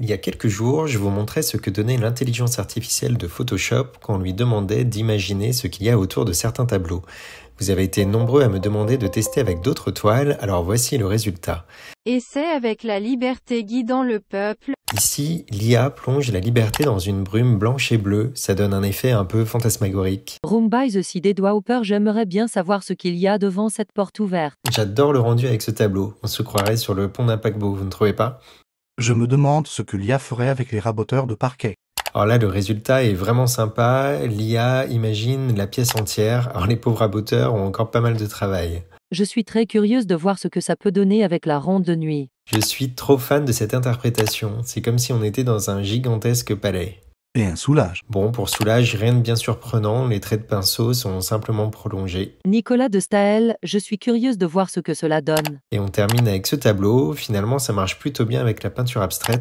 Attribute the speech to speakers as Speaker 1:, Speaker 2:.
Speaker 1: Il y a quelques jours, je vous montrais ce que donnait l'intelligence artificielle de Photoshop quand on lui demandait d'imaginer ce qu'il y a autour de certains tableaux. Vous avez été nombreux à me demander de tester avec d'autres toiles, alors voici le résultat.
Speaker 2: Essai avec la liberté guidant le peuple.
Speaker 1: Ici, l'IA plonge la liberté dans une brume blanche et bleue, ça donne un effet un peu fantasmagorique.
Speaker 3: Room aussi des doigts au peur. j'aimerais bien savoir ce qu'il y a devant cette porte ouverte.
Speaker 1: J'adore le rendu avec ce tableau, on se croirait sur le pont d'un paquebot, vous ne trouvez pas je me demande ce que l'IA ferait avec les raboteurs de parquet. Alors oh là, le résultat est vraiment sympa. L'IA imagine la pièce entière. Alors les pauvres raboteurs ont encore pas mal de travail.
Speaker 3: Je suis très curieuse de voir ce que ça peut donner avec la ronde de nuit.
Speaker 1: Je suis trop fan de cette interprétation. C'est comme si on était dans un gigantesque palais un soulage. Bon, pour soulage, rien de bien surprenant, les traits de pinceau sont simplement prolongés.
Speaker 3: Nicolas de Staël, je suis curieuse de voir ce que cela donne.
Speaker 1: Et on termine avec ce tableau, finalement ça marche plutôt bien avec la peinture abstraite.